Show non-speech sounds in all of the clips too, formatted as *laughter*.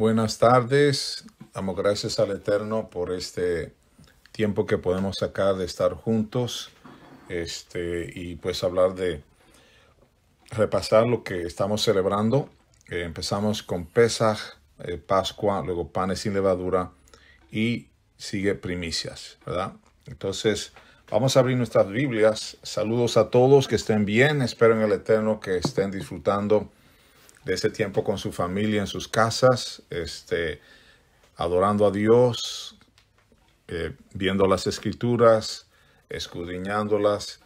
Buenas tardes. Damos gracias al Eterno por este tiempo que podemos sacar de estar juntos este, y pues hablar de repasar lo que estamos celebrando. Eh, empezamos con Pesaj, eh, Pascua, luego panes sin levadura y sigue primicias, ¿verdad? Entonces, vamos a abrir nuestras Biblias. Saludos a todos que estén bien. Espero en el Eterno que estén disfrutando de ese tiempo con su familia en sus casas, este, adorando a Dios, eh, viendo las escrituras, escudriñándolas,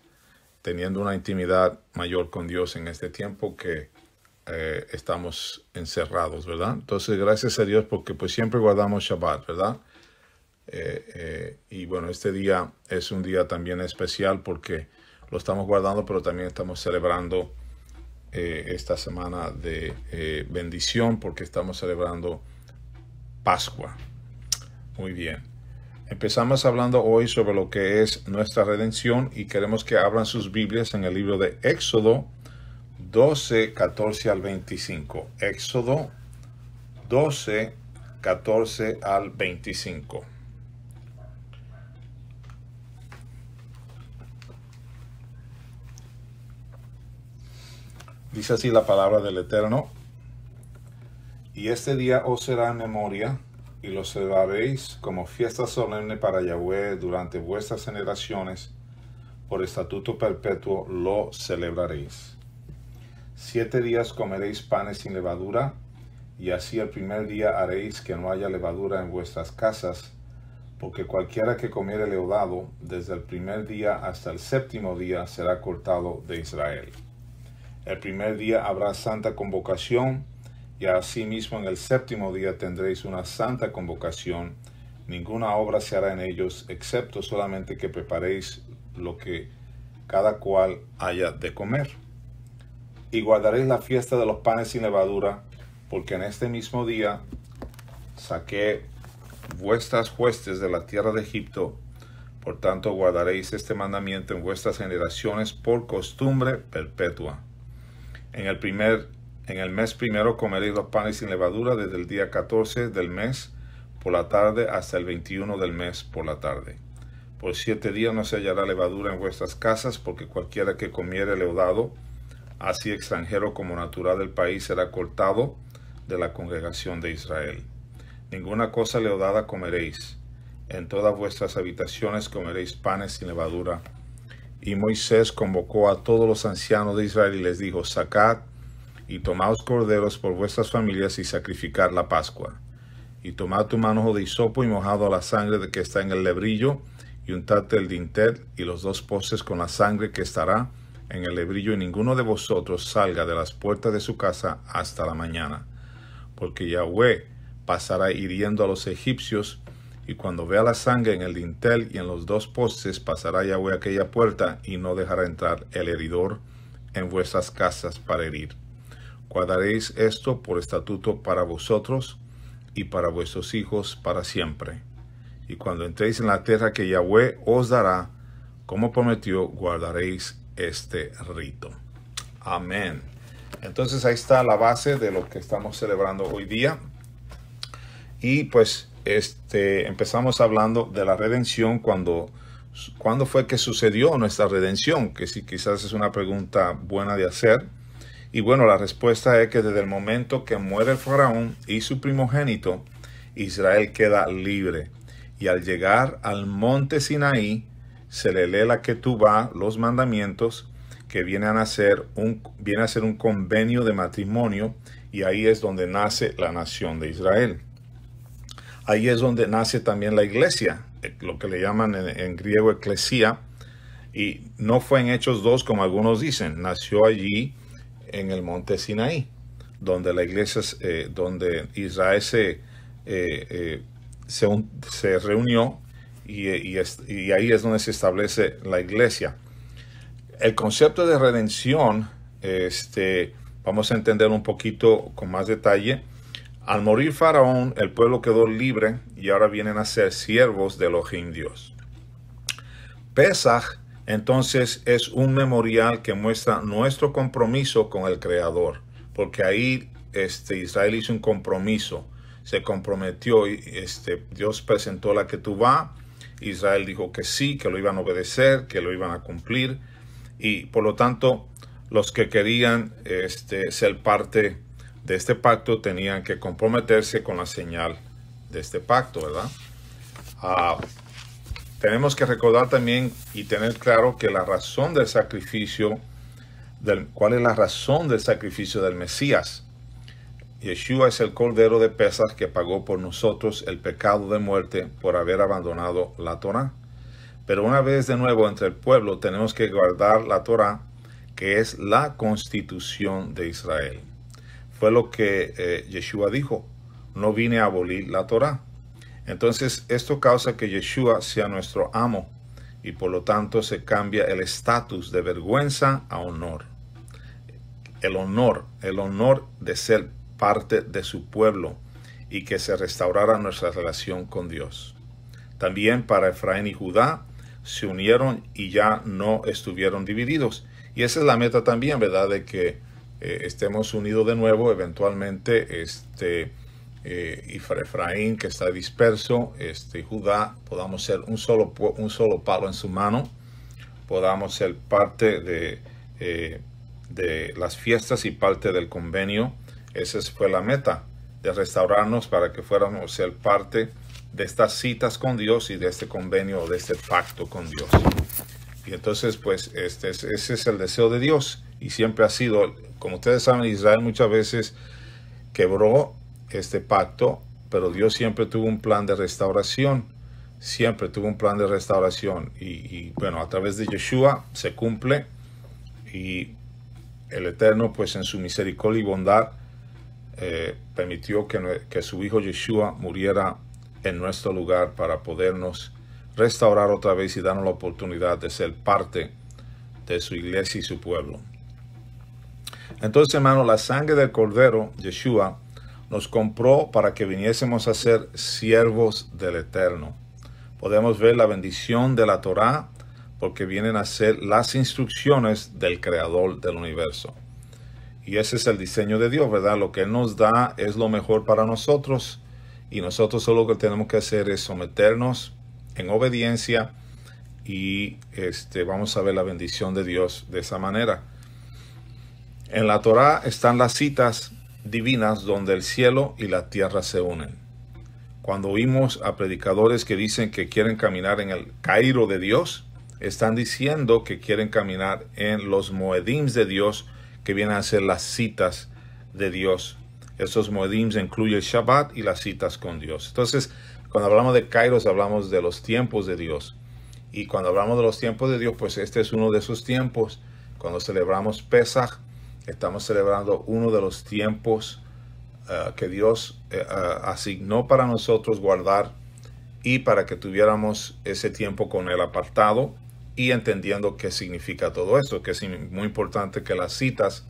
teniendo una intimidad mayor con Dios en este tiempo que eh, estamos encerrados, ¿verdad? Entonces, gracias a Dios porque pues siempre guardamos Shabbat, ¿verdad? Eh, y bueno, este día es un día también especial porque lo estamos guardando, pero también estamos celebrando eh, esta semana de eh, bendición porque estamos celebrando Pascua. Muy bien. Empezamos hablando hoy sobre lo que es nuestra redención y queremos que abran sus Biblias en el libro de Éxodo 12, 14 al 25. Éxodo 12, 14 al 25. Dice así la palabra del Eterno. Y este día os será en memoria y lo celebraréis como fiesta solemne para Yahweh durante vuestras generaciones. Por estatuto perpetuo lo celebraréis. Siete días comeréis panes sin levadura y así el primer día haréis que no haya levadura en vuestras casas, porque cualquiera que comiere leudado desde el primer día hasta el séptimo día será cortado de Israel. El primer día habrá santa convocación y asimismo en el séptimo día tendréis una santa convocación. Ninguna obra se hará en ellos, excepto solamente que preparéis lo que cada cual haya de comer. Y guardaréis la fiesta de los panes sin levadura, porque en este mismo día saqué vuestras huestes de la tierra de Egipto. Por tanto, guardaréis este mandamiento en vuestras generaciones por costumbre perpetua en el, primer, en el mes primero comeréis los panes sin levadura desde el día 14 del mes por la tarde hasta el 21 del mes por la tarde. Por siete días no se hallará levadura en vuestras casas, porque cualquiera que comiere leudado, así extranjero como natural del país, será cortado de la congregación de Israel. Ninguna cosa leudada comeréis. En todas vuestras habitaciones comeréis panes sin levadura y Moisés convocó a todos los ancianos de Israel y les dijo, sacad y tomaos corderos por vuestras familias y sacrificad la Pascua. Y tomad tu manojo de hisopo y mojado la sangre de que está en el lebrillo, y untad el dintel y los dos postes con la sangre que estará en el lebrillo, y ninguno de vosotros salga de las puertas de su casa hasta la mañana. Porque Yahweh pasará hiriendo a los egipcios y cuando vea la sangre en el dintel y en los dos postes, pasará Yahweh aquella puerta y no dejará entrar el heridor en vuestras casas para herir. Guardaréis esto por estatuto para vosotros y para vuestros hijos para siempre. Y cuando entréis en la tierra que Yahweh os dará, como prometió, guardaréis este rito. Amén. Entonces ahí está la base de lo que estamos celebrando hoy día. Y pues este, empezamos hablando de la redención cuando... ¿Cuándo fue que sucedió nuestra redención? Que si quizás es una pregunta buena de hacer. Y bueno, la respuesta es que desde el momento que muere el faraón y su primogénito, Israel queda libre. Y al llegar al monte Sinaí, se le lee la va los mandamientos, que vienen a nacer un, viene a ser un convenio de matrimonio, y ahí es donde nace la nación de Israel. Ahí es donde nace también la iglesia, eh, lo que le llaman en, griego eclesía, y no fue en Hechos 2 como algunos dicen, nació allí en el monte Sinaí, donde la iglesia, eh, donde Israel se, eh, reunió y, y ahí es donde se establece la iglesia. El concepto de redención, este, vamos a entender un poquito con más detalle al morir Faraón, el pueblo quedó libre y ahora vienen a ser siervos de los indios. Pesach entonces es un memorial que muestra nuestro compromiso con el Creador, porque ahí este, Israel hizo un compromiso, se comprometió, y este, Dios presentó la que tú Israel dijo que sí, que lo iban a obedecer, que lo iban a cumplir, y por lo tanto los que querían este, ser parte de este pacto tenían que comprometerse con la señal de este pacto, ¿verdad? Ah, tenemos que recordar también y tener claro que la razón del sacrificio, del, ¿cuál es la razón del sacrificio del Mesías? Yeshua es el cordero de pesas que pagó por nosotros el pecado de muerte por haber abandonado la Torah. Pero una vez de nuevo entre el pueblo tenemos que guardar la Torah, que es la constitución de Israel. Fue lo que eh, Yeshua dijo, no vine a abolir la Torah. Entonces esto causa que Yeshua sea nuestro amo y por lo tanto se cambia el estatus de vergüenza a honor. El honor, el honor de ser parte de su pueblo y que se restaurara nuestra relación con Dios. También para Efraín y Judá se unieron y ya no estuvieron divididos. Y esa es la meta también, ¿verdad? De que eh, estemos unidos de nuevo, eventualmente este, eh, Efraín que está disperso, este, Judá, podamos ser un solo, un solo palo en su mano, podamos ser parte de, eh, de las fiestas y parte del convenio. Esa fue la meta, de restaurarnos para que fuéramos ser parte de estas citas con Dios y de este convenio, de este pacto con Dios. Y entonces, pues, este, ese es el deseo de Dios y siempre ha sido como ustedes saben, Israel muchas veces quebró este pacto, pero Dios siempre tuvo un plan de restauración. Siempre tuvo un plan de restauración. Y, bueno, a través de Yeshua se cumple. Y el Eterno, pues en su misericordia y bondad, eh, permitió que, que su hijo Yeshua muriera en nuestro lugar para podernos restaurar otra vez y darnos la oportunidad de ser parte de su iglesia y su pueblo. Entonces, hermano, la sangre del Cordero, Yeshua, nos compró para que viniésemos a ser siervos del Eterno. Podemos ver la bendición de la Torá porque vienen a ser las instrucciones del Creador del universo. Y ese es el diseño de Dios, ¿verdad? Lo que Él nos da es lo mejor para nosotros y nosotros solo lo que tenemos que hacer es someternos en obediencia y este, vamos a ver la bendición de Dios de esa manera. En la Torá están las citas divinas donde el cielo y la tierra se unen. Cuando oímos a predicadores que dicen que quieren caminar en el Cairo de Dios, están diciendo que quieren caminar en los Moedims de Dios, que vienen a ser las citas de Dios. Esos Moedims incluyen Shabbat y las citas con Dios. Entonces, cuando hablamos de Cairo, hablamos de los tiempos de Dios. Y cuando hablamos de los tiempos de Dios, pues este es uno de esos tiempos. Cuando celebramos Pesach, Estamos celebrando uno de los tiempos eh, que Dios eh, eh, asignó para nosotros guardar y para que tuviéramos ese tiempo con el apartado y entendiendo qué significa todo eso, que es muy importante que las citas,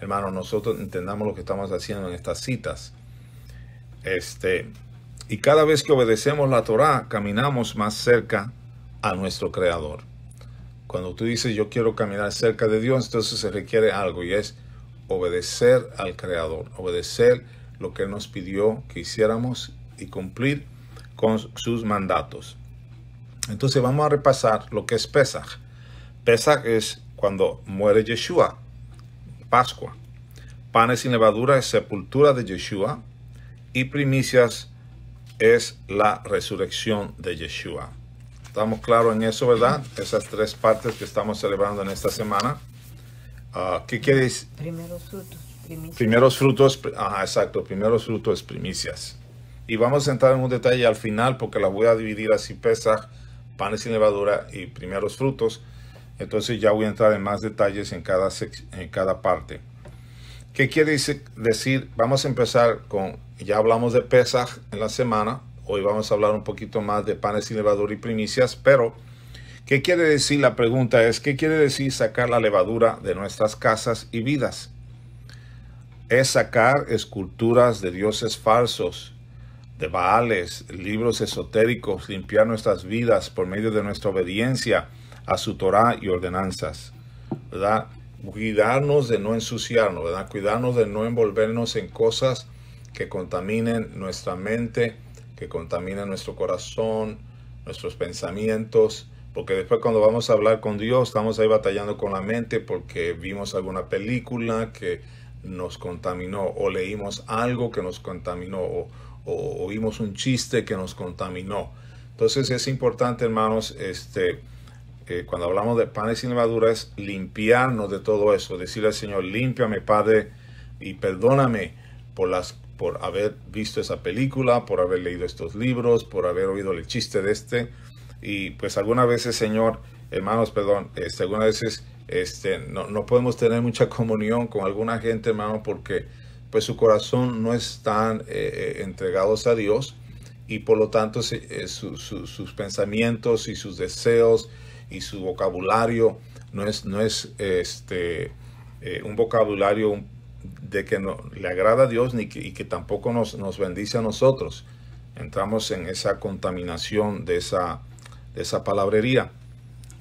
hermanos, nosotros entendamos lo que estamos haciendo en estas citas. Este, y cada vez que obedecemos la Torah, caminamos más cerca a nuestro Creador. Cuando tú dices yo quiero caminar cerca de Dios, entonces se requiere algo y es obedecer al Creador, obedecer lo que nos pidió que hiciéramos y cumplir con sus mandatos. Entonces vamos a repasar lo que es Pesach. Pesach es cuando muere Yeshua, Pascua. Panes sin levadura es sepultura de Yeshua y primicias es la resurrección de Yeshua. Estamos claros en eso, ¿verdad? Esas tres partes que estamos celebrando en esta semana. Ah, ¿Qué quieres? Primeros frutos. Primicias. Primeros frutos, ajá, exacto, primeros frutos, primicias. Y vamos a entrar en un detalle al final porque las voy a dividir así, pesaj panes sin levadura y primeros frutos. Entonces ya voy a entrar en más detalles en cada, en cada parte. ¿Qué quiere decir? Vamos a empezar con, ya hablamos de Pesaj en la semana, Hoy vamos a hablar un poquito más de panes sin levadura y primicias, pero ¿qué quiere decir? La pregunta es, ¿qué quiere decir sacar la levadura de nuestras casas y vidas? Es sacar esculturas de dioses falsos, de Baales, libros esotéricos, limpiar nuestras vidas por medio de nuestra obediencia a su Torah y ordenanzas, ¿verdad? Cuidarnos de no ensuciarnos, ¿verdad? Cuidarnos de no envolvernos en cosas que contaminen nuestra mente, que contamina nuestro corazón, nuestros pensamientos, porque después cuando vamos a hablar con Dios estamos ahí batallando con la mente porque vimos alguna película que nos contaminó o leímos algo que nos contaminó o, oímos un chiste que nos contaminó. Entonces es importante, hermanos, este, eh, cuando hablamos de panes y es limpiarnos de todo eso, decirle al Señor, límpiame, Padre, y perdóname por las por haber visto esa película, por haber leído estos libros, por haber oído el chiste de este. Y pues algunas veces, Señor, hermanos, perdón, este, algunas veces este, no, no podemos tener mucha comunión con alguna gente, hermano, porque pues su corazón no están eh, eh entregados a Dios y por lo tanto eh, sus pensamientos y sus deseos y su vocabulario no es, no es este, eh, un vocabulario de que no, le agrada a Dios ni que, y que tampoco nos, nos, bendice a nosotros. Entramos en esa contaminación de esa, de esa palabrería.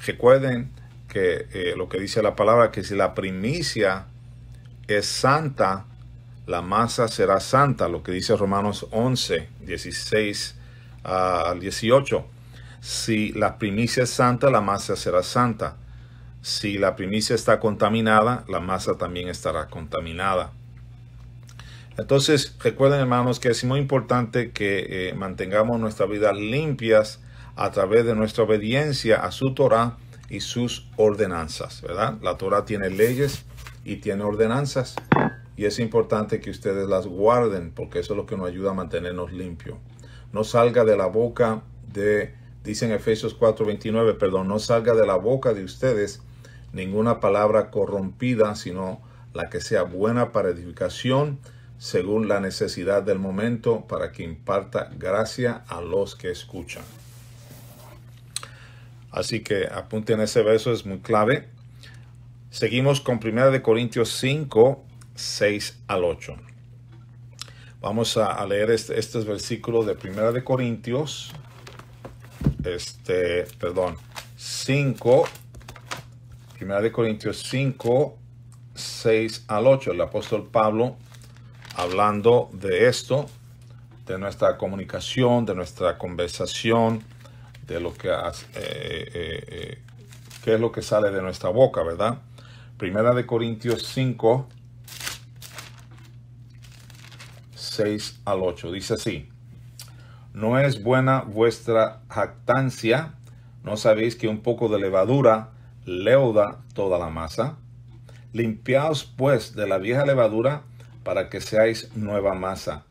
Recuerden que eh, lo que dice la palabra, que si la primicia es santa, la masa será santa, lo que dice Romanos 11, 16 ah, al 18. Si la primicia es santa, la masa será santa si la primicia está contaminada, la masa también estará contaminada. Entonces, recuerden hermanos que es muy importante que eh, mantengamos nuestras vidas limpias a través de nuestra obediencia a su Torah y sus ordenanzas, ¿verdad? La Torah tiene leyes y tiene ordenanzas y es importante que ustedes las guarden porque eso es lo que nos ayuda a mantenernos limpios. No salga de la boca de, dicen Efesios 4:29, perdón, no salga de la boca de ustedes ninguna palabra corrompida, sino la que sea buena para edificación, según la necesidad del momento, para que imparta gracia a los que escuchan. Así que apunten ese verso, es muy clave. Seguimos con 1 Corintios 5, 6 al 8. Vamos a, leer este, este versículo de 1 Corintios, este, perdón, 5, Primera de Corintios 5, 6 al 8. El apóstol Pablo hablando de esto, de nuestra comunicación, de nuestra conversación, de lo que, eh, eh, eh, qué es lo que sale de nuestra boca, ¿verdad? Primera de Corintios 5, 6 al 8. Dice así, no es buena vuestra jactancia, no sabéis que un poco de levadura leuda toda la masa. Limpiaos pues de la vieja levadura para que seáis nueva masa,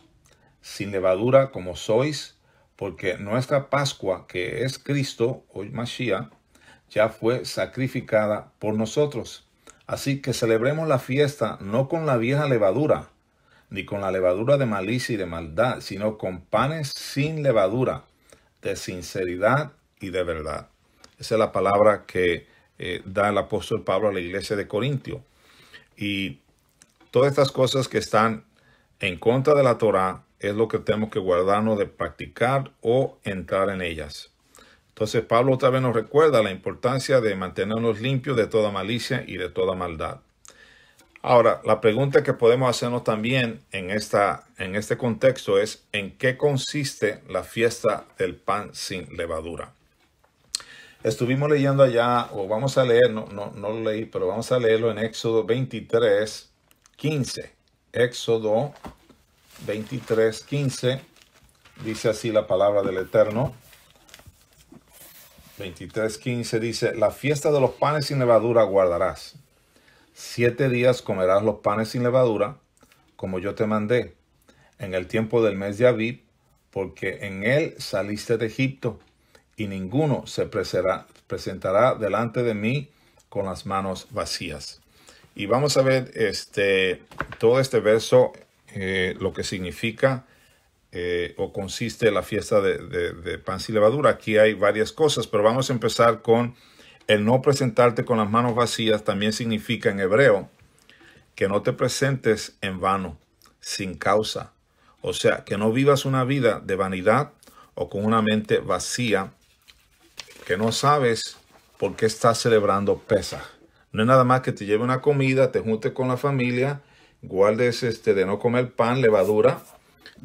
sin levadura como sois, porque nuestra Pascua, que es Cristo, hoy Mashiach, ya fue sacrificada por nosotros. Así que celebremos la fiesta no con la vieja levadura, ni con la levadura de malicia y de maldad, sino con panes sin levadura, de sinceridad y de verdad. Esa es la palabra que eh, da el apóstol Pablo a la iglesia de Corintio. Y todas estas cosas que están en contra de la Torah es lo que tenemos que guardarnos de practicar o entrar en ellas. Entonces Pablo otra vez nos recuerda la importancia de mantenernos limpios de toda malicia y de toda maldad. Ahora, la pregunta que podemos hacernos también en, esta, en este contexto es, ¿en qué consiste la fiesta del pan sin levadura? Estuvimos leyendo allá, o vamos a leer, no, no, lo leí, pero vamos a leerlo en Éxodo 23, 15. Éxodo 23, 15. Dice así la palabra del Eterno. 23, 15 dice, la fiesta de los panes sin levadura guardarás. Siete días comerás los panes sin levadura, como yo te mandé, en el tiempo del mes de Abib, porque en él saliste de Egipto y ninguno se presentará delante de mí con las manos vacías. Y vamos a ver este, todo este verso, eh, lo que significa eh, o consiste la fiesta de, de pan y levadura. Aquí hay varias cosas, pero vamos a empezar con el no presentarte con las manos vacías. También significa en hebreo que no te presentes en vano, sin causa. O sea, que no vivas una vida de vanidad o con una mente vacía que no sabes por qué estás celebrando pesa. No es nada más que te lleve una comida, te junte con la familia, guardes este, de no comer pan, levadura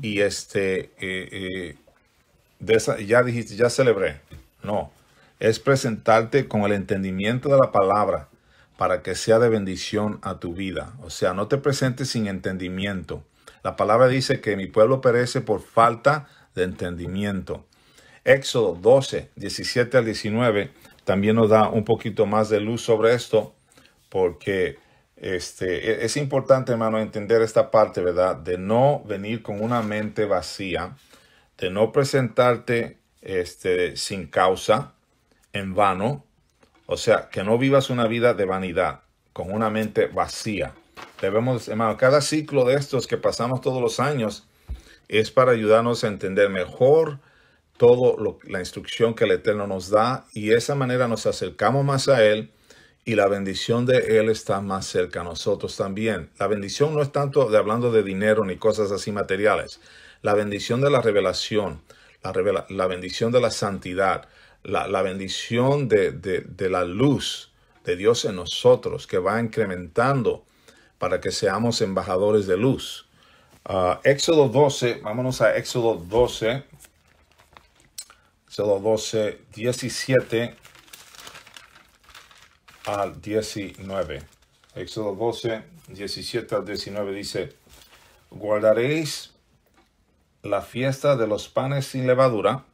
y este, eh, eh, de esa, ya dijiste, ya celebré. No, es presentarte con el entendimiento de la palabra para que sea de bendición a tu vida. O sea, no te presentes sin entendimiento. La palabra dice que mi pueblo perece por falta de entendimiento. Éxodo 12, 17 al 19 también nos da un poquito más de luz sobre esto, porque este, e, es importante, hermano, entender esta parte, ¿verdad? De no venir con una mente vacía, de no presentarte este, sin causa, en vano, o sea, que no vivas una vida de vanidad, con una mente vacía. Debemos, hermano, cada ciclo de estos que pasamos todos los años es para ayudarnos a entender mejor todo lo, la instrucción que el Eterno nos da y de esa manera nos acercamos más a Él y la bendición de Él está más cerca a nosotros también. La bendición no es tanto de hablando de dinero ni cosas así materiales. La bendición de la revelación, la, la bendición de la santidad, la, bendición de, la luz de Dios en nosotros que va incrementando para que seamos embajadores de luz. Ah, Éxodo 12, vámonos a Éxodo 12, 12, 17 al 19. Éxodo 12, 17 al 19 dice, guardaréis la fiesta de los panes sin levadura,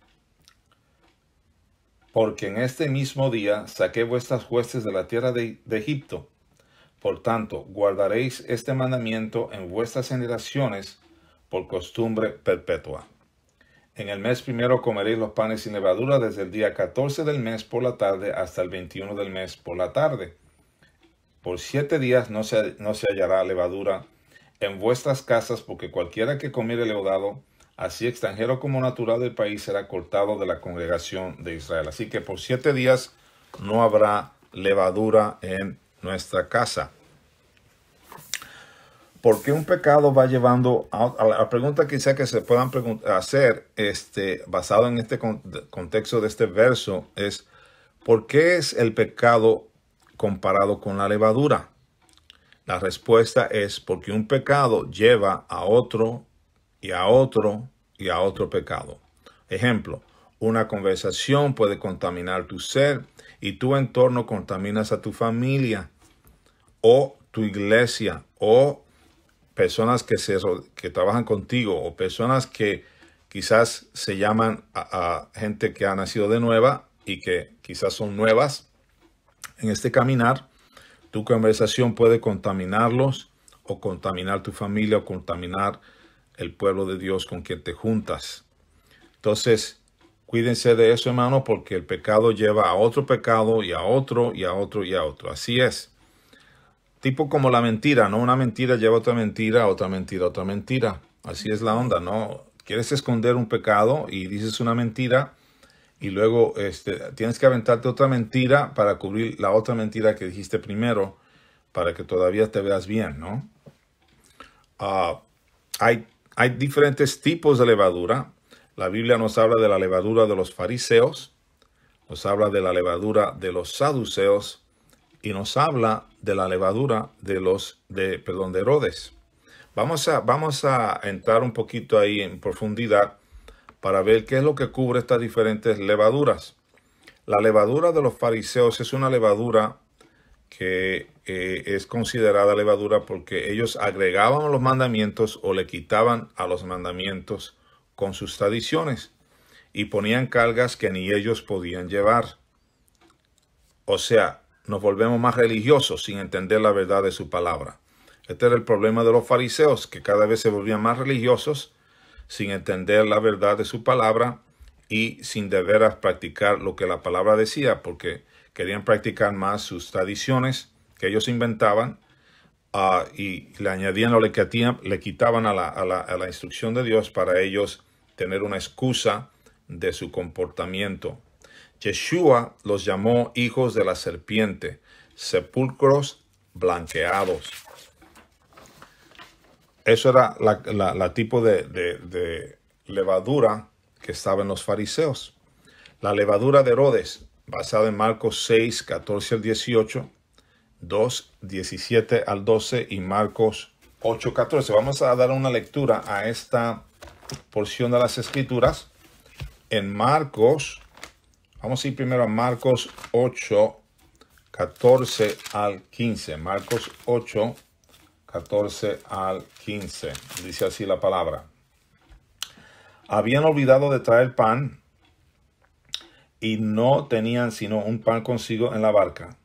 porque en este mismo día saqué vuestras huestes de la tierra de Egipto. Por tanto, guardaréis este mandamiento en vuestras generaciones por costumbre perpetua. En el mes primero comeréis los panes sin levadura desde el día 14 del mes por la tarde hasta el 21 del mes por la tarde. Por siete días no se, no se hallará levadura en vuestras casas, porque cualquiera que comiere leudado, así extranjero como natural del país, será cortado de la congregación de Israel. Así que por siete días no habrá levadura en nuestra casa. ¿Por qué un pecado va llevando a, la pregunta quizá que se puedan hacer, este, basado en este contexto de este verso, es ¿por qué es el pecado comparado con la levadura? La respuesta es porque un pecado lleva a otro y a otro y a otro pecado. Ejemplo, una conversación puede contaminar tu ser y tu entorno contaminas a tu familia o tu iglesia o personas que, se, que trabajan contigo o personas que quizás se llaman a, a, gente que ha nacido de nueva y que quizás son nuevas en este caminar, tu conversación puede contaminarlos o contaminar tu familia o contaminar el pueblo de Dios con quien te juntas. Entonces, cuídense de eso, hermano, porque el pecado lleva a otro pecado y a otro y a otro y a otro. Así es tipo como la mentira, ¿no? Una mentira lleva otra mentira, otra mentira, otra mentira. Así es la onda, ¿no? Quieres esconder un pecado y dices una mentira y luego este, tienes que aventarte otra mentira para cubrir la otra mentira que dijiste primero para que todavía te veas bien, ¿no? Ah, hay diferentes tipos de levadura. La Biblia nos habla de la levadura de los fariseos, nos habla de la levadura de los saduceos, y nos habla de la levadura de los de perdón de Herodes. Vamos a, vamos a entrar un poquito ahí en profundidad para ver qué es lo que cubre estas diferentes levaduras. La levadura de los fariseos es una levadura que eh, es considerada levadura porque ellos agregaban los mandamientos o le quitaban a los mandamientos con sus tradiciones y ponían cargas que ni ellos podían llevar. O sea, nos volvemos más religiosos sin entender la verdad de su palabra. Este era el problema de los fariseos, que cada vez se volvían más religiosos sin entender la verdad de su palabra y sin de veras practicar lo que la palabra decía, porque querían practicar más sus tradiciones que ellos inventaban ah, y le añadían o le, le quitaban a la, a la instrucción de Dios para ellos tener una excusa de su comportamiento Yeshua los llamó hijos de la serpiente, sepulcros blanqueados. Eso era la, tipo de, de, levadura que estaba en los fariseos. La levadura de Herodes, basada en Marcos 6, 14 al 18, 2, 17 al 12 y Marcos 8, 14. Vamos a dar una lectura a esta porción de las escrituras en Marcos Vamos a ir primero a Marcos 8, 14 al 15. Marcos 8, 14 al 15. Dice así la palabra. Habían olvidado de traer pan y no tenían sino un pan consigo en la barca.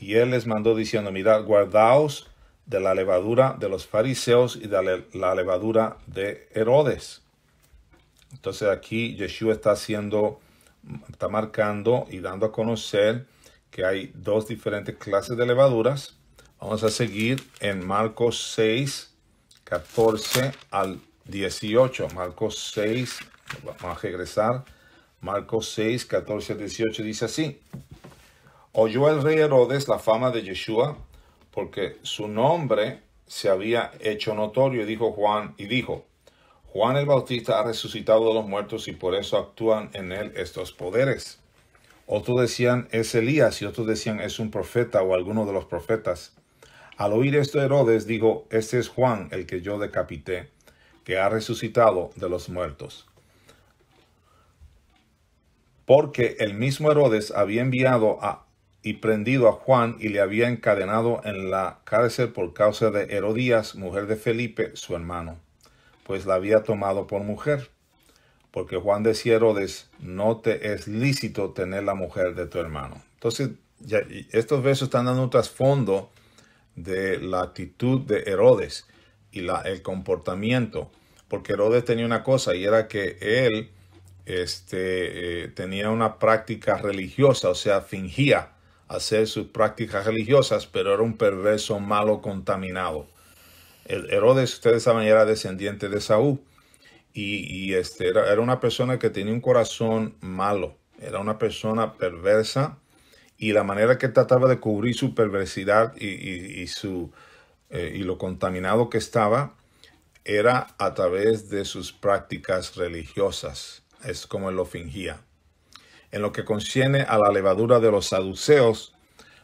Y él les mandó diciendo, mirad, guardaos de la levadura de los fariseos y de la levadura de Herodes. Entonces aquí Yeshua está haciendo está marcando y dando a conocer que hay dos diferentes clases de levaduras. Vamos a seguir en Marcos 6, 14 al 18. Marcos 6, vamos a regresar. Marcos 6, 14 al 18 dice así. Oyó el rey Herodes la fama de Yeshua, porque su nombre se había hecho notorio, dijo Juan, y dijo, Juan el Bautista ha resucitado de los muertos y por eso actúan en él estos poderes. Otros decían es Elías y otros decían es un profeta o alguno de los profetas. Al oír esto Herodes dijo, este es Juan el que yo decapité, que ha resucitado de los muertos. Porque el mismo Herodes había enviado a, y prendido a Juan y le había encadenado en la cárcel por causa de Herodías, mujer de Felipe, su hermano pues la había tomado por mujer. Porque Juan decía Herodes, no te es lícito tener la mujer de tu hermano. Entonces, estos versos están dando un trasfondo de la actitud de Herodes y la, el comportamiento. Porque Herodes tenía una cosa y era que él este, eh, tenía una práctica religiosa, o sea, fingía hacer sus prácticas religiosas, pero era un perverso malo contaminado. Er-, Herodes, ustedes saben, era descendiente de Saúl y, este, era, una persona que tenía un corazón malo, era una persona perversa y la manera que trataba de cubrir su perversidad y, su, eh, y lo contaminado que estaba era a través de sus prácticas religiosas, es como él lo fingía. En lo que concierne a la levadura de los saduceos,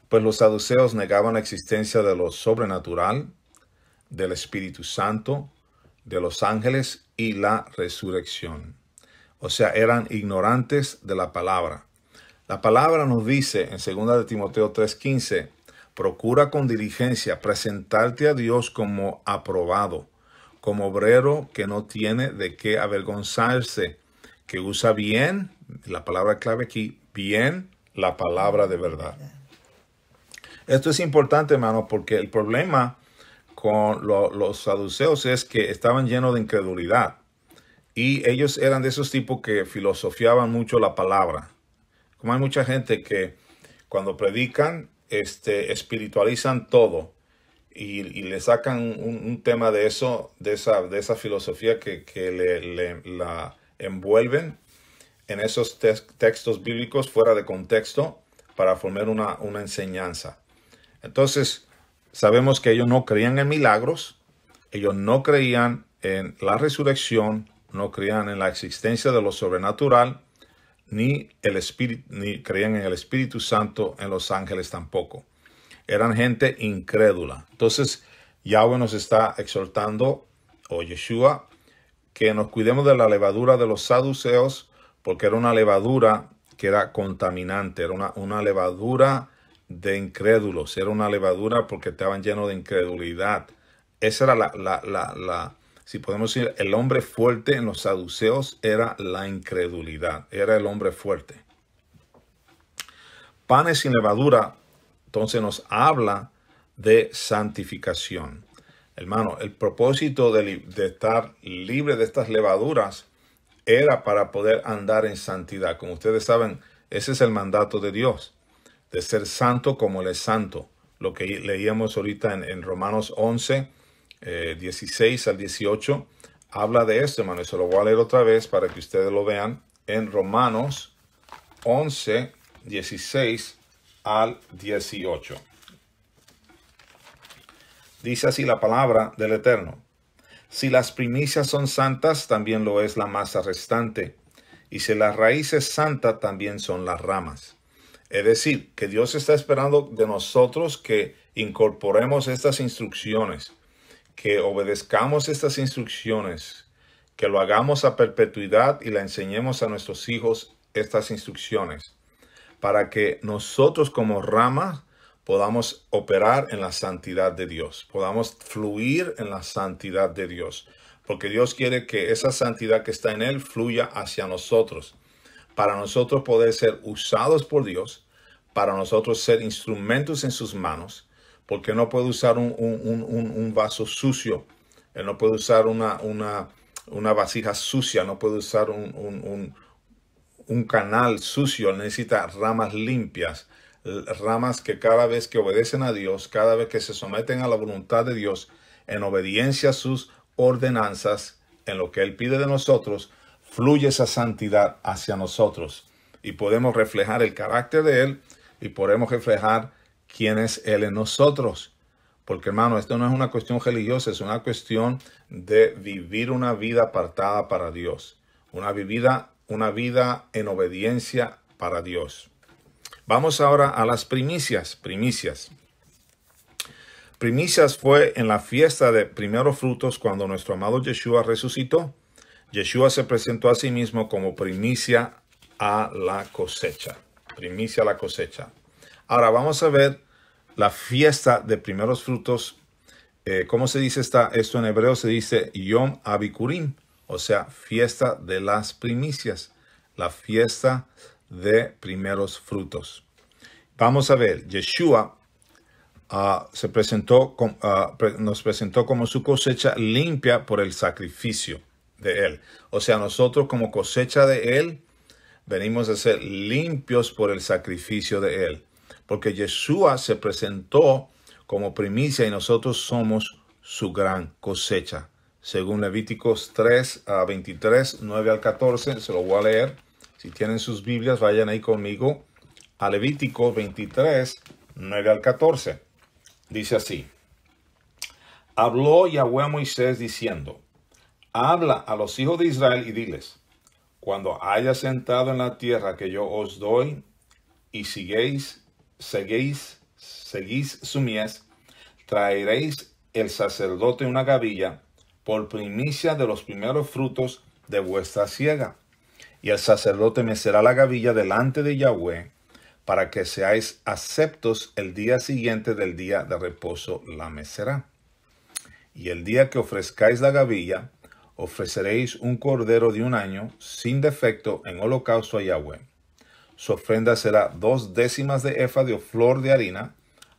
pues los saduceos negaban la existencia de lo sobrenatural, del Espíritu Santo, de los ángeles y la resurrección. O sea, eran ignorantes de la palabra. La palabra nos dice en 2 de Timoteo 3:15, procura con diligencia presentarte a Dios como aprobado, como obrero que no tiene de qué avergonzarse, que usa bien, la palabra clave aquí, bien la palabra de verdad. Esto es importante, hermano, porque el problema con los saduceos es que estaban llenos de incredulidad y ellos eran de esos tipos que filosofiaban mucho la palabra. Como hay mucha gente que cuando predican, este, espiritualizan todo y, le sacan un, tema de eso, de esa, de esa filosofía que, le, la envuelven en esos textos bíblicos fuera de contexto para formar una, una enseñanza. Entonces, sabemos que ellos no creían en milagros, ellos no creían en la resurrección, no creían en la existencia de lo sobrenatural, ni, el espíritu, ni creían en el Espíritu Santo en los ángeles tampoco. Eran gente incrédula. Entonces, Yahweh nos está exhortando, o Yeshua, que nos cuidemos de la levadura de los saduceos, porque era una levadura que era contaminante, era una, una levadura de incrédulos, era una levadura porque estaban llenos de incredulidad. Esa era la, la, la, la, si podemos decir, el hombre fuerte en los saduceos era la incredulidad, era el hombre fuerte. Panes sin levadura, entonces nos habla de santificación. Hermano, el propósito de, de estar libre de estas levaduras era para poder andar en santidad. Como ustedes saben, ese es el mandato de Dios de ser santo como Él es santo. Lo que leíamos ahorita en, Romanos 11, 16 eh, al 18, habla de esto, hermano. eso lo voy a leer otra vez para que ustedes lo vean. En Romanos 11, 16 al 18. Dice así la palabra del Eterno. Si las primicias son santas, también lo es la masa restante. Y si las raíces es santa, también son las ramas. Es decir, que Dios está esperando de nosotros que incorporemos estas instrucciones, que obedezcamos estas instrucciones, que lo hagamos a perpetuidad y la enseñemos a nuestros hijos estas instrucciones, para que nosotros como rama podamos operar en la santidad de Dios, podamos fluir en la santidad de Dios, porque Dios quiere que esa santidad que está en Él fluya hacia nosotros para nosotros poder ser usados por Dios, para nosotros ser instrumentos en sus manos, porque no puede usar un, vaso sucio, él no puede usar una, vasija sucia, no puede usar un, un canal sucio, necesita ramas limpias, ramas que cada vez que obedecen a Dios, cada vez que se someten a la voluntad de Dios, en obediencia a sus ordenanzas, en lo que Él pide de nosotros, fluye esa santidad hacia nosotros y podemos reflejar el carácter de Él y podemos reflejar quién es Él en nosotros. Porque hermano, esto no es una cuestión religiosa, es una cuestión de vivir una vida apartada para Dios, una vida, una vida en obediencia para Dios. Vamos ahora a las primicias, primicias. Primicias fue en la fiesta de primeros frutos cuando nuestro amado Yeshua resucitó. Yeshua se presentó a sí mismo como primicia a la cosecha. Primicia a la cosecha. Ahora vamos a ver la fiesta de primeros frutos. Eh, ¿Cómo se dice esto en hebreo? Se dice Yom Abikurim, o sea, fiesta de las primicias, la fiesta de primeros frutos. Vamos a ver, Yeshua ah, se presentó ah, nos presentó como su cosecha limpia por el sacrificio de Él. O sea, nosotros como cosecha de Él, venimos a ser limpios por el sacrificio de Él. Porque Yeshua se presentó como primicia y nosotros somos su gran cosecha. Según Levíticos 3 a 23, 9 al 14, se lo voy a leer. Si tienen sus Biblias, vayan ahí conmigo a Levítico 23, 9 al 14. Dice así. Habló Yahweh a Moisés diciendo, Habla a los hijos de Israel y diles, cuando haya sentado en la tierra que yo os doy, y sigueis seguís, seguís su mies, traeréis el sacerdote una gavilla por primicia de los primeros frutos de vuestra siega. Y el sacerdote mecerá la gavilla delante de Yahweh para que seáis aceptos el día siguiente del día de reposo la mecerá. Y el día que ofrezcáis la gavilla, ofreceréis un cordero de un año sin defecto en holocausto a Yahweh. Su ofrenda será dos décimas de efa de flor de harina,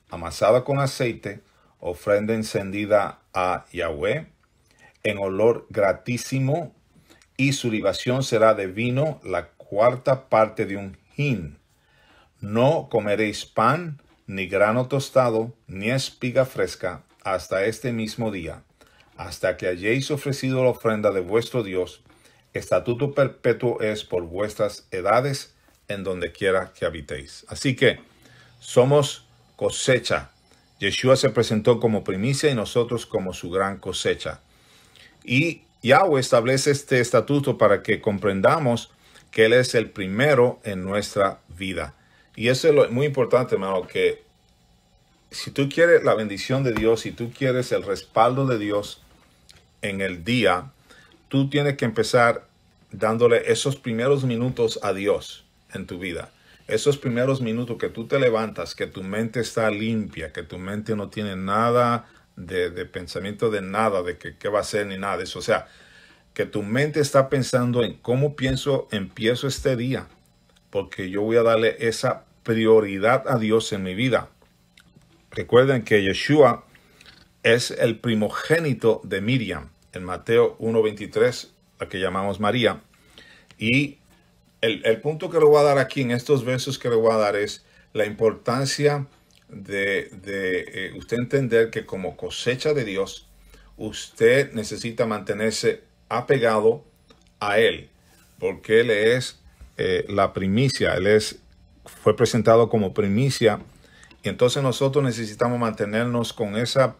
amasada con aceite, ofrenda encendida a Yahweh, en olor gratísimo, y su libación será de vino, la cuarta parte de un hin. No comeréis pan, ni grano tostado, ni espiga fresca, hasta este mismo día hasta que hayáis ofrecido la ofrenda de vuestro Dios. Estatuto perpetuo es por vuestras edades en donde quiera que habitéis. Así que somos cosecha. Yeshua se presentó como primicia y nosotros como su gran cosecha. Y Yahweh establece este estatuto para que comprendamos que Él es el primero en nuestra vida. Y eso es muy importante, hermano, que si tú quieres la bendición de Dios, si tú quieres el respaldo de Dios, en el día, tú tienes que empezar dándole esos primeros minutos a Dios en tu vida. Esos primeros minutos que tú te levantas, que tu mente está limpia, que tu mente no tiene nada de, pensamiento de nada, de que qué va a ser ni nada de eso. O sea, que tu mente está pensando en cómo pienso, empiezo este día, porque yo voy a darle esa prioridad a Dios en mi vida. Recuerden que Yeshua es el primogénito de Miriam en Mateo 1.23, la que llamamos María. Y el, punto que le voy a dar aquí en estos versos que le voy a dar es la importancia de, eh, usted entender que como cosecha de Dios, usted necesita mantenerse apegado a Él, porque Él es eh, la primicia, Él es, fue presentado como primicia, y entonces nosotros necesitamos mantenernos con esa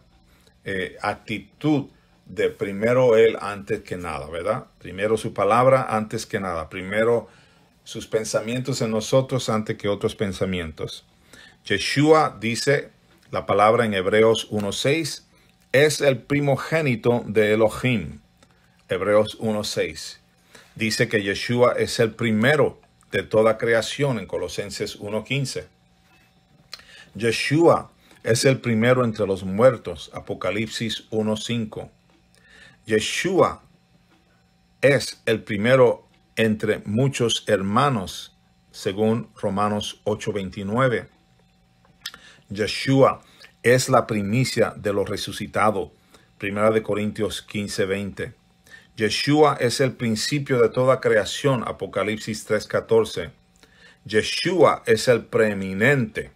eh, actitud de primero Él antes que nada, ¿verdad? Primero su palabra antes que nada, primero sus pensamientos en nosotros antes que otros pensamientos. Yeshua dice la palabra en Hebreos 1.6, es el primogénito de Elohim. Hebreos 1.6. Dice que Yeshua es el primero de toda creación en Colosenses 1.15. Yeshua es el primero entre los muertos, Apocalipsis 1.5. Yeshua es el primero entre muchos hermanos, según Romanos 8:29. Yeshua es la primicia de los resucitados, Primera de Corintios 15:20. Yeshua es el principio de toda creación, Apocalipsis 3:14. Yeshua es el preeminente,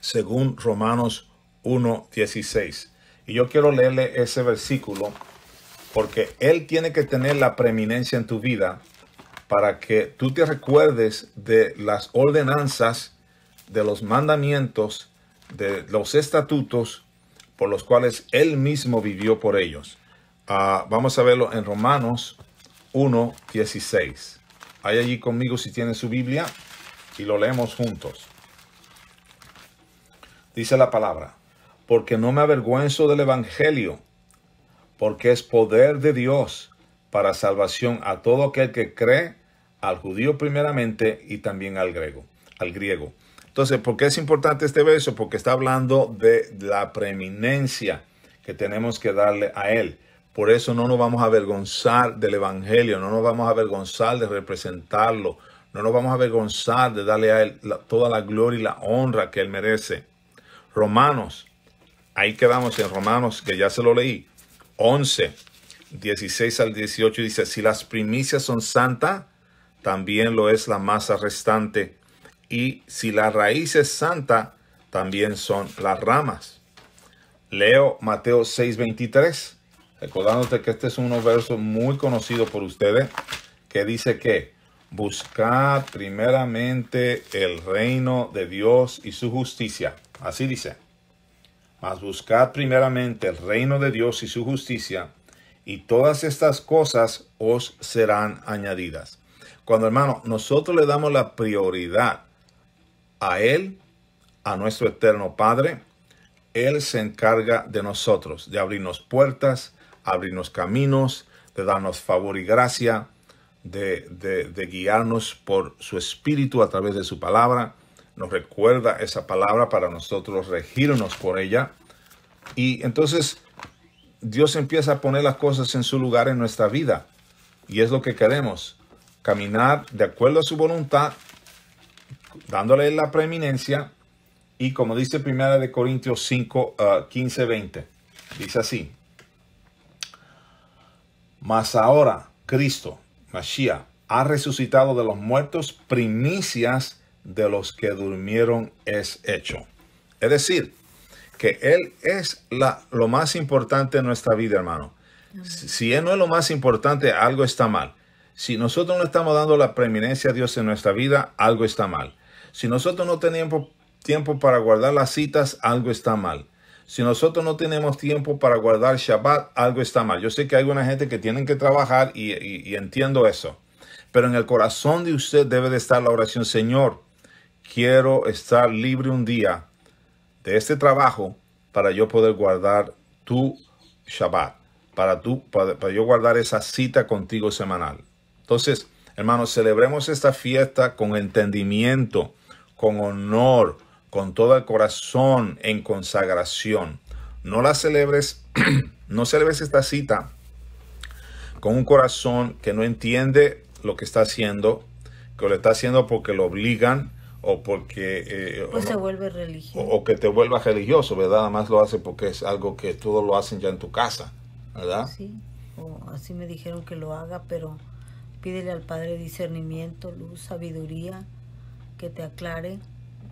según Romanos 1:16. Y yo quiero leerle ese versículo porque Él tiene que tener la preeminencia en tu vida para que tú te recuerdes de las ordenanzas, de los mandamientos, de los estatutos por los cuales Él mismo vivió por ellos. Ah, vamos a verlo en Romanos 1, 16. Hay allí conmigo si tiene su Biblia y lo leemos juntos. Dice la palabra, porque no me avergüenzo del Evangelio porque es poder de Dios para salvación a todo aquel que cree, al judío primeramente y también al griego, al griego. Entonces, ¿por qué es importante este verso? Porque está hablando de la preeminencia que tenemos que darle a él. Por eso no nos vamos a avergonzar del Evangelio, no nos vamos a avergonzar de representarlo, no nos vamos a avergonzar de darle a Él toda la gloria y la honra que Él merece. Romanos, ahí quedamos en Romanos, que ya se lo leí. 11, 16 al 18 dice, si las primicias son santa, también lo es la masa restante. Y si la raíz es santa, también son las ramas. Leo Mateo 6, 23, recordándote que este es un verso muy conocido por ustedes, que dice que buscad primeramente el reino de Dios y su justicia. Así dice. Mas buscad primeramente el reino de Dios y su justicia, y todas estas cosas os serán añadidas. Cuando hermano, nosotros le damos la prioridad a Él, a nuestro eterno Padre, Él se encarga de nosotros, de abrirnos puertas, abrirnos caminos, de darnos favor y gracia, de, de guiarnos por su espíritu a través de su palabra nos recuerda esa palabra para nosotros regirnos por ella. Y entonces Dios empieza a poner las cosas en su lugar en nuestra vida. Y es lo que queremos, caminar de acuerdo a su voluntad, dándole la preeminencia. Y como dice Primera de Corintios 5, 15, 20, dice así. Mas ahora Cristo, Mashiach, ha resucitado de los muertos primicias de los que durmieron es hecho. Es decir, que Él es la, lo más importante en nuestra vida, hermano. Si Él no es lo más importante, algo está mal. Si nosotros no estamos dando la preeminencia a Dios en nuestra vida, algo está mal. Si nosotros no tenemos tiempo para guardar las citas, algo está mal. Si nosotros no tenemos tiempo para guardar Shabbat, algo está mal. Yo sé que hay una gente que tienen que trabajar y entiendo eso. Pero en el corazón de usted debe de estar la oración, Señor, quiero estar libre un día de este trabajo para yo poder guardar tu Shabbat, para, tu, para yo guardar esa cita contigo semanal. Entonces, hermanos, celebremos esta fiesta con entendimiento, con honor, con todo el corazón, en consagración. No la celebres, *clears throat* no celebres esta cita con un corazón que no entiende lo que está haciendo, que lo está haciendo porque lo obligan, o porque... Eh, pues se vuelve religioso. O, que te vuelva religioso, ¿verdad? Nada más lo hace porque es algo que todos lo hacen ya en tu casa, ¿verdad? Sí, o así me dijeron que lo haga, pero pídele al Padre discernimiento, luz, sabiduría, que te aclare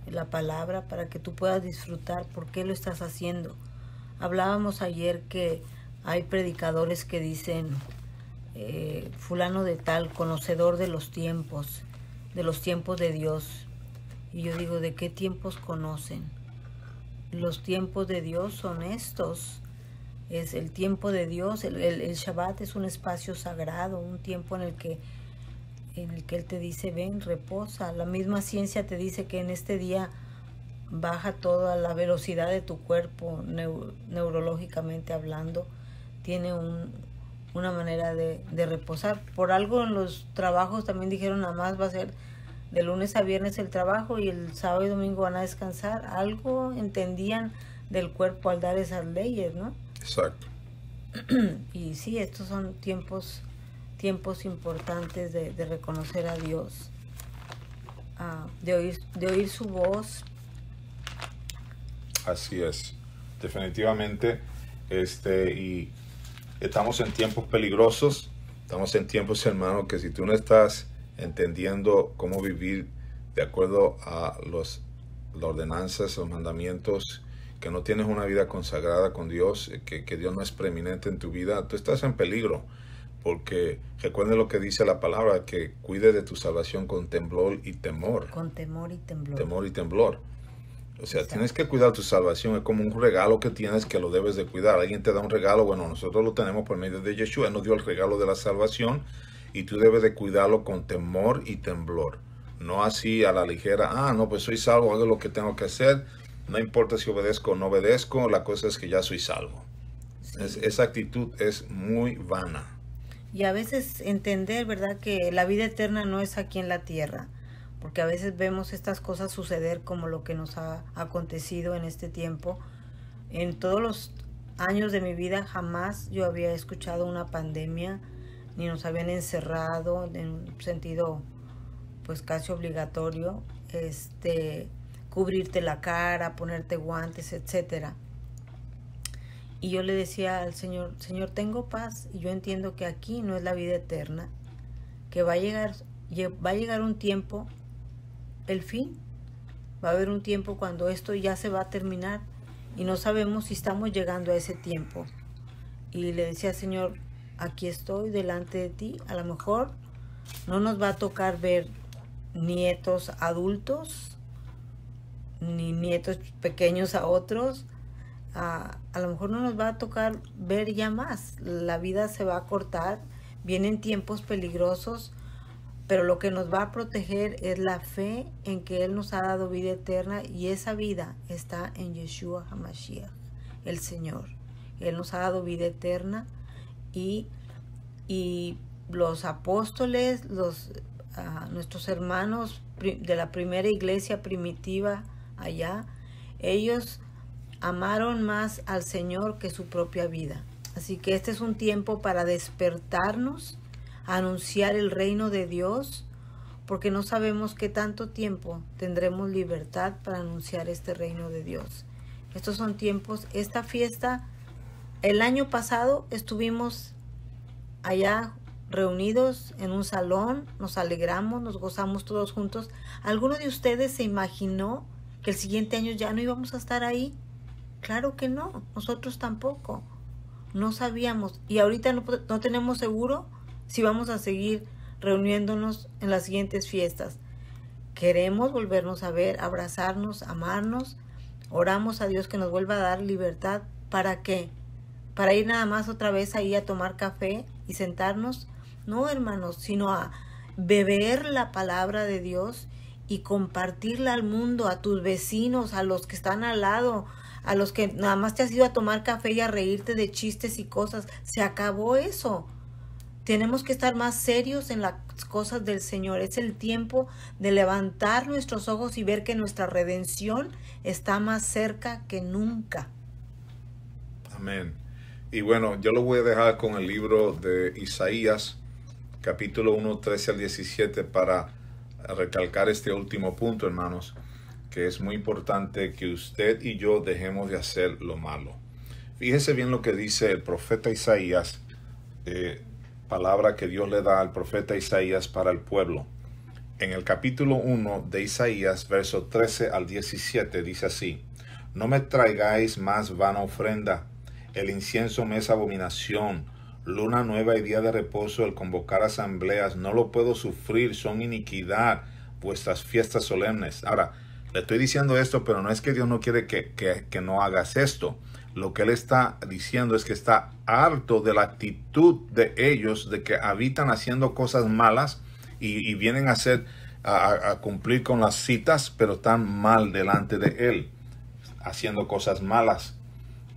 la palabra para que tú puedas disfrutar por qué lo estás haciendo. Hablábamos ayer que hay predicadores que dicen, eh, fulano de tal, conocedor de los tiempos, de los tiempos de Dios, y yo digo, ¿de qué tiempos conocen? Los tiempos de Dios son estos. Es el tiempo de Dios. El, Shabbat es un espacio sagrado, un tiempo en el que en el que Él te dice, ven, reposa. La misma ciencia te dice que en este día baja toda la velocidad de tu cuerpo, neurológicamente hablando. Tiene un, una manera de, de, reposar. Por algo en los trabajos también dijeron, nada más va a ser de lunes a viernes el trabajo y el sábado y domingo van a descansar. Algo entendían del cuerpo al dar esas leyes, ¿no? Exacto. *clears throat* Y sí, estos son tiempos, tiempos importantes de, reconocer a Dios, ah, de, oír, de oír su voz. Así es, definitivamente. Este, y estamos en tiempos peligrosos, estamos en tiempos, hermano, que si tú no estás entendiendo cómo vivir de acuerdo a los, las ordenanzas, los mandamientos, que no tienes una vida consagrada con Dios, que, Dios no es preeminente en tu vida, tú estás en peligro. Porque recuerden lo que dice la palabra, que cuide de tu salvación con temblor y temor. Con temor y temblor. Temor y temblor. O sea, tienes que cuidar tu salvación. Es como un regalo que tienes que lo debes de cuidar. Alguien te da un regalo, bueno, nosotros lo tenemos por medio de Yeshua. Él nos dio el regalo de la salvación y tú debes de cuidarlo con temor y temblor. No así a la ligera, ah, no, pues soy salvo, hago lo que tengo que hacer, no importa si obedezco o no obedezco, la cosa es que ya soy salvo. esa actitud es muy vana. Y a veces entender, ¿verdad?, que la vida eterna no es aquí en la tierra, porque a veces vemos estas cosas suceder como lo que nos ha acontecido en este tiempo. En todos los años de mi vida jamás yo había escuchado una pandemia ni nos habían encerrado en un sentido pues casi obligatorio, este, cubrirte la cara, ponerte guantes, etcétera. Y yo le decía al Señor, Señor, tengo paz y yo entiendo que aquí no es la vida eterna, que va a llegar, va a llegar un tiempo, el fin, va a haber un tiempo cuando esto ya se va a terminar y no sabemos si estamos llegando a ese tiempo. Y le decía, Señor, aquí estoy delante de ti. A lo mejor no nos va a tocar ver nietos adultos, ni nietos pequeños a otros. A, lo mejor no nos va a tocar ver ya más. La vida se va a cortar, vienen tiempos peligrosos, pero lo que nos va a proteger es la fe en que Él nos ha dado vida eterna y esa vida está en Yeshua Hamashiach, el Señor. Él nos ha dado vida eterna y, los apóstoles, los, ah, nuestros hermanos de la primera iglesia primitiva allá, ellos amaron más al Señor que su propia vida. Así que este es un tiempo para despertarnos, anunciar el reino de Dios, porque no sabemos qué tanto tiempo tendremos libertad para anunciar este reino de Dios. Estos son tiempos, esta fiesta el año pasado estuvimos allá reunidos en un salón, nos alegramos, nos gozamos todos juntos. ¿Alguno de ustedes se imaginó que el siguiente año ya no íbamos a estar ahí? Claro que no, nosotros tampoco. No sabíamos y ahorita no, tenemos seguro si vamos a seguir reuniéndonos en las siguientes fiestas. Queremos volvernos a ver, abrazarnos, amarnos. Oramos a Dios que nos vuelva a dar libertad para qué? para ir nada más otra vez ahí a tomar café y sentarnos. No, hermanos, sino a beber la palabra de Dios y compartirla al mundo, a tus vecinos, a los que están al lado, a los que nada más te has ido a tomar café y a reírte de chistes y cosas. Se acabó eso. Tenemos que estar más serios en las cosas del Señor. Es el tiempo de levantar nuestros ojos y ver que nuestra redención está más cerca que nunca. Amén. Y bueno, yo lo voy a dejar con el libro de Isaías, capítulo 1, 13 al 17, para recalcar este último punto, hermanos, que es muy importante que usted y yo dejemos de hacer lo malo. Fíjese bien lo que dice el profeta Isaías, eh, palabra que Dios le da al profeta Isaías para el pueblo. En el capítulo 1 de Isaías, verso 13 al 17, dice así, No me traigáis más vana ofrenda el incienso me es abominación. Luna nueva y día de reposo, el convocar asambleas, no lo puedo sufrir, son iniquidad vuestras fiestas solemnes. Ahora, le estoy diciendo esto, pero no es que Dios no quiere que, que, que no hagas esto. Lo que Él está diciendo es que está harto de la actitud de ellos, de que habitan haciendo cosas malas y, vienen a hacer a, cumplir con las citas, pero están mal delante de Él, haciendo cosas malas.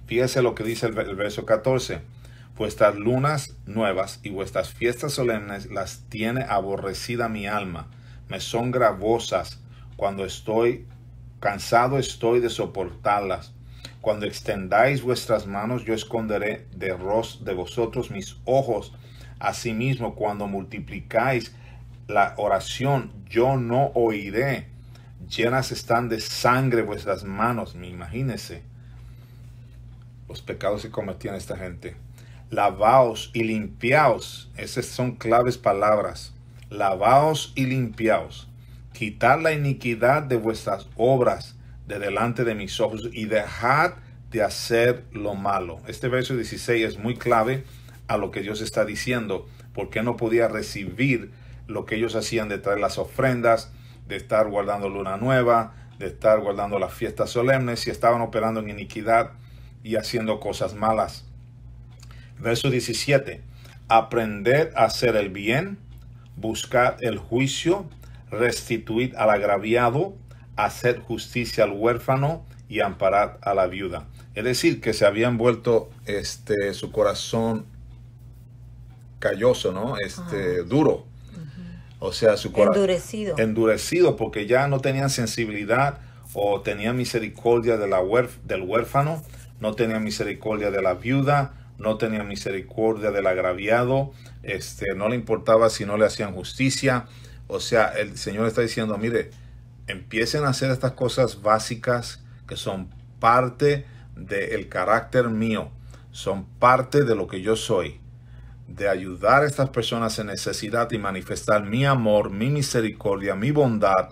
Fíjese lo que dice el, verso 14. Vuestras lunas nuevas y vuestras fiestas solemnes las tiene aborrecida mi alma. Me son gravosas. Cuando estoy cansado estoy de soportarlas. Cuando extendáis vuestras manos, yo esconderé de, ros de vosotros mis ojos. Asimismo, cuando multiplicáis la oración, yo no oiré. Llenas están de sangre vuestras manos, me imagínese los pecados que cometían esta gente. Lavaos y limpiaos. Esas son claves palabras. Lavaos y limpiaos. Quitar la iniquidad de vuestras obras de delante de mis ojos y dejar de hacer lo malo. Este verso 16 es muy clave a lo que Dios está diciendo, porque no podía recibir lo que ellos hacían de traer las ofrendas, de estar guardando luna nueva, de estar guardando las fiestas solemnes, si estaban operando en iniquidad y haciendo cosas malas. Verso 17. Aprender a hacer el bien, Buscar el juicio, Restituir al agraviado, Hacer justicia al huérfano y amparar a la viuda. Es decir, que se habían vuelto este, su corazón calloso, ¿no? Este, duro. O sea, su corazón. Endurecido. Endurecido porque ya no tenía sensibilidad o tenía misericordia de la del huérfano no tenía misericordia de la viuda, no tenía misericordia del agraviado, este, no le importaba si no le hacían justicia. O sea, el Señor está diciendo, mire, empiecen a hacer estas cosas básicas que son parte del carácter mío, son parte de lo que yo soy, de ayudar a estas personas en necesidad y manifestar mi amor, mi misericordia, mi bondad,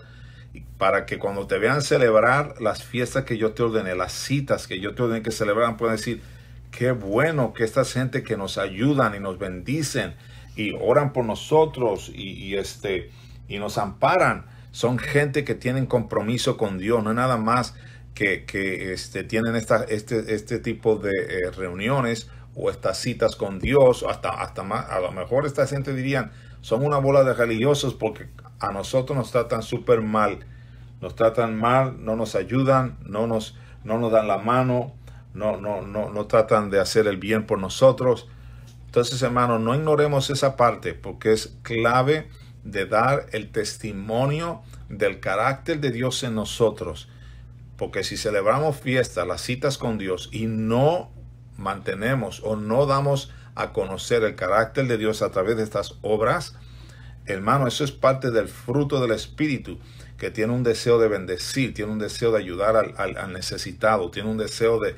para que cuando te vean celebrar las fiestas que yo te ordené, las citas que yo te ordené que celebran, puedan decir, qué bueno que esta gente que nos ayudan y nos bendicen y oran por nosotros y, este, y nos amparan, son gente que tienen compromiso con Dios, no es nada más que, que este, tienen este, este tipo de eh, reuniones o estas citas con Dios, hasta, hasta a lo mejor esta gente dirían, son una bola de religiosos porque a nosotros nos tratan súper mal. Nos tratan mal, no nos ayudan, no nos, no nos dan la mano, no, no, no, no tratan de hacer el bien por nosotros. Entonces, hermanos, no ignoremos esa parte porque es clave de dar el testimonio del carácter de Dios en nosotros. Porque si celebramos fiestas, las citas con Dios y no mantenemos o no damos a conocer el carácter de Dios a través de estas obras, Hermano, eso es parte del fruto del Espíritu, que tiene un deseo de bendecir, tiene un deseo de ayudar al, necesitado, tiene un deseo de,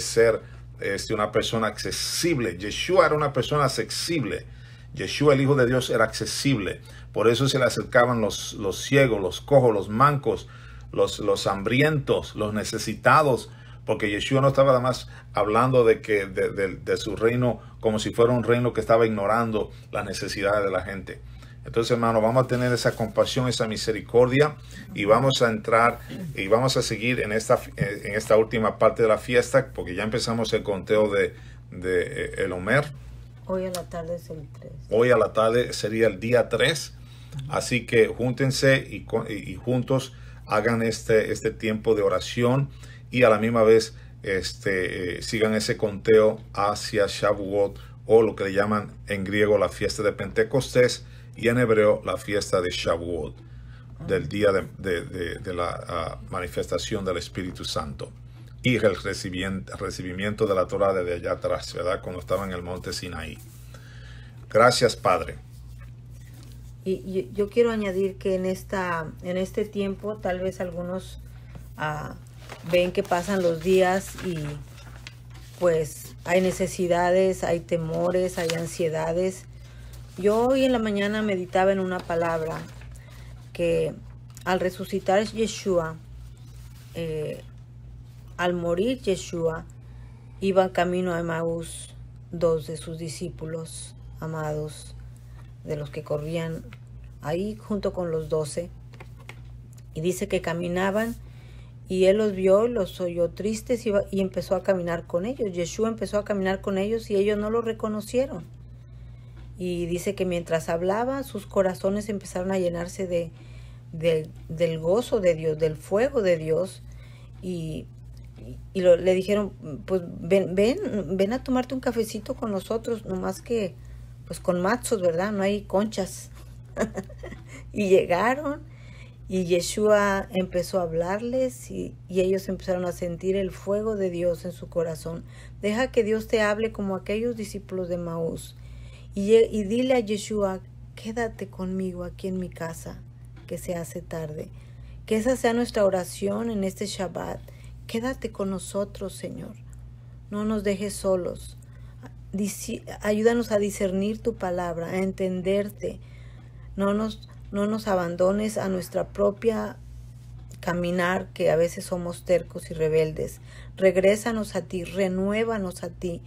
ser este, una persona accesible. Yeshua era una persona accesible. Yeshua, el Hijo de Dios, era accesible. Por eso se le acercaban los, ciegos, los cojos, los mancos, los, hambrientos, los necesitados, porque Yeshua no estaba nada más hablando de, que, de su reino como si fuera un reino que estaba ignorando las necesidades de la gente. Entonces, hermano, vamos a tener esa compasión, esa misericordia y vamos a entrar y vamos a seguir en esta, en esta última parte de la fiesta porque ya empezamos el conteo de, de eh, el Homer. Hoy a la tarde Hoy a la tarde sería el día 3. Así que júntense y, juntos hagan este, este tiempo de oración y a la misma vez este, eh, sigan ese conteo hacia Shavuot o lo que le llaman en griego la fiesta de Pentecostés y en hebreo la fiesta de Shavuot, del día de, la ah, manifestación del Espíritu Santo y el recibimiento de la Torah de allá atrás, ¿verdad? Cuando estaba en el monte Sinaí. Gracias, Padre. Y yo, quiero añadir que en, esta, en este tiempo tal vez algunos ah, ven que pasan los días y pues hay necesidades, hay temores, hay ansiedades yo hoy en la mañana meditaba en una palabra que al resucitar Yeshua, eh, al morir Yeshua, iba camino a Emaús dos de sus discípulos amados, de los que corrían ahí junto con los doce. Y dice que caminaban y él los vio, los oyó tristes y, y empezó a caminar con ellos. Yeshua empezó a caminar con ellos y ellos no lo reconocieron. Y dice que mientras hablaba, sus corazones empezaron a llenarse de, del gozo de Dios, del fuego de Dios. Y, y le dijeron, pues ven, ven, ven a tomarte un cafecito con nosotros, no más que, pues con machos, ¿verdad? No hay conchas. *laughs* y llegaron y Yeshua empezó a hablarles y, ellos empezaron a sentir el fuego de Dios en su corazón. Deja que Dios te hable como aquellos discípulos de Maús y, dile a Yeshua, quédate conmigo aquí en mi casa, que se hace tarde. Que esa sea nuestra oración en este Shabbat. Quédate con nosotros, Señor. No nos dejes solos. ayúdanos a discernir tu palabra, a entenderte. No nos, no nos abandones a nuestra propia caminar, que a veces somos tercos y rebeldes. Regrésanos a ti, renuévanos a ti.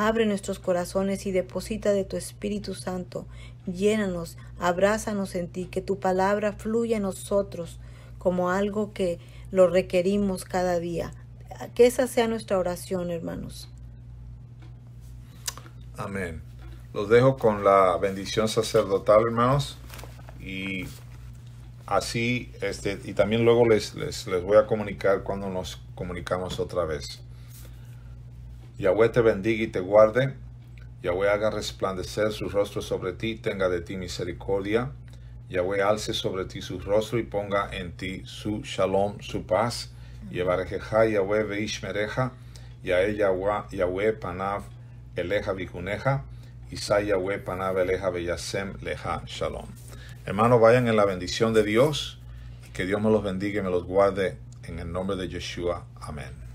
Abre nuestros corazones y deposita de tu Espíritu Santo. Llénanos, abrázanos en ti, que tu palabra fluya en nosotros como algo que lo requerimos cada día. Que esa sea nuestra oración, hermanos. Amén. Los dejo con la bendición sacerdotal, hermanos. Y así, este, y también luego les, les voy a comunicar cuando nos comunicamos otra vez. Yahweh te bendiga y te guarde. Yahweh haga resplandecer su rostro sobre ti, tenga de ti misericordia. Yahweh alce sobre ti su rostro y ponga en ti su shalom, su paz. Yevarejeja Yahweh a ella Yahweh panav eleja Vicuneja, Isa Yahweh panav eleja beyasem leja shalom. Hermanos, vayan en la bendición de Dios que Dios me los bendiga y me los guarde en el nombre de Yeshua. Amén.